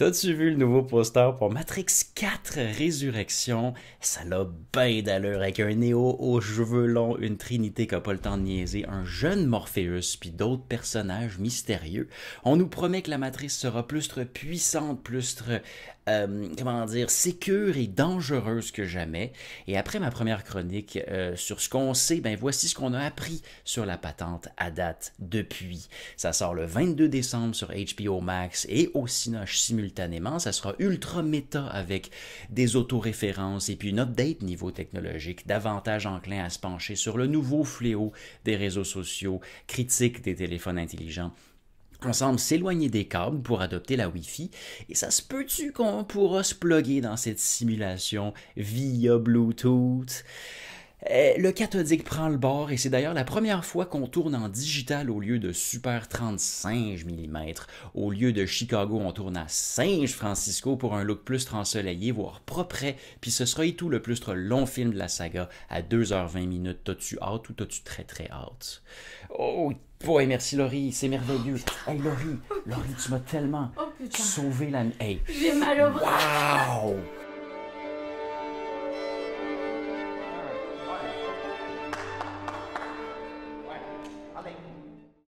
T'as-tu vu le nouveau poster pour Matrix 4 Résurrection? Ça l'a bien d'allure avec un Néo aux cheveux longs, une Trinité qui a pas le temps de niaiser, un jeune Morpheus, puis d'autres personnages mystérieux. On nous promet que la Matrice sera plus puissante, plus euh, comment dire, sécure et dangereuse que jamais. Et après ma première chronique euh, sur ce qu'on sait, ben voici ce qu'on a appris sur la patente à date depuis. Ça sort le 22 décembre sur HBO Max et au Cinoche simultanément simultanément, ça sera ultra méta avec des autoréférences et puis une update niveau technologique, davantage enclin à se pencher sur le nouveau fléau des réseaux sociaux, critique des téléphones intelligents on semble s'éloigner des câbles pour adopter la Wi-Fi, et ça se peut-tu qu'on pourra se plugger dans cette simulation via Bluetooth? Eh, le cathodique prend le bord et c'est d'ailleurs la première fois qu'on tourne en digital au lieu de Super 35 mm. Au lieu de Chicago, on tourne à Singe Francisco pour un look plus ensoleillé, voire propre, puis ce sera et tout le plus long film de la saga à 2h20 minutes. T'as-tu hâte ou t'as-tu très très hâte? Oh, boy, merci Laurie, c'est merveilleux. hey Laurie, Laurie, tu m'as tellement oh, sauvé la... Hey. J'ai mal au bras. Wow!